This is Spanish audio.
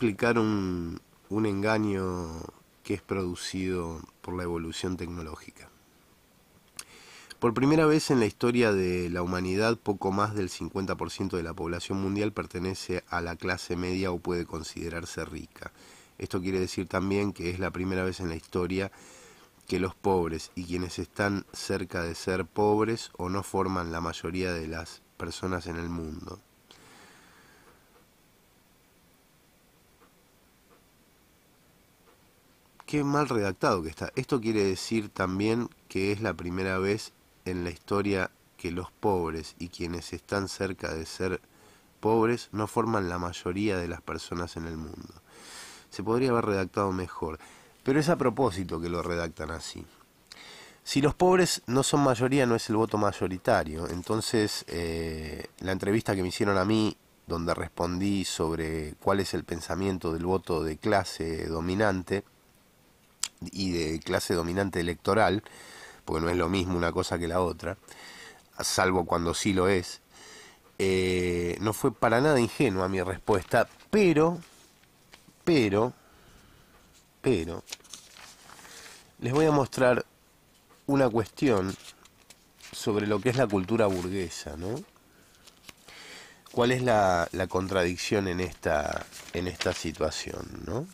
explicar un, un engaño que es producido por la evolución tecnológica. Por primera vez en la historia de la humanidad, poco más del 50% de la población mundial pertenece a la clase media o puede considerarse rica. Esto quiere decir también que es la primera vez en la historia que los pobres y quienes están cerca de ser pobres o no forman la mayoría de las personas en el mundo. qué mal redactado que está. Esto quiere decir también que es la primera vez en la historia que los pobres y quienes están cerca de ser pobres no forman la mayoría de las personas en el mundo. Se podría haber redactado mejor, pero es a propósito que lo redactan así. Si los pobres no son mayoría, no es el voto mayoritario. Entonces, eh, la entrevista que me hicieron a mí, donde respondí sobre cuál es el pensamiento del voto de clase dominante, y de clase dominante electoral, porque no es lo mismo una cosa que la otra, salvo cuando sí lo es, eh, no fue para nada ingenua mi respuesta, pero, pero, pero, les voy a mostrar una cuestión sobre lo que es la cultura burguesa, ¿no? ¿Cuál es la, la contradicción en esta, en esta situación, ¿no?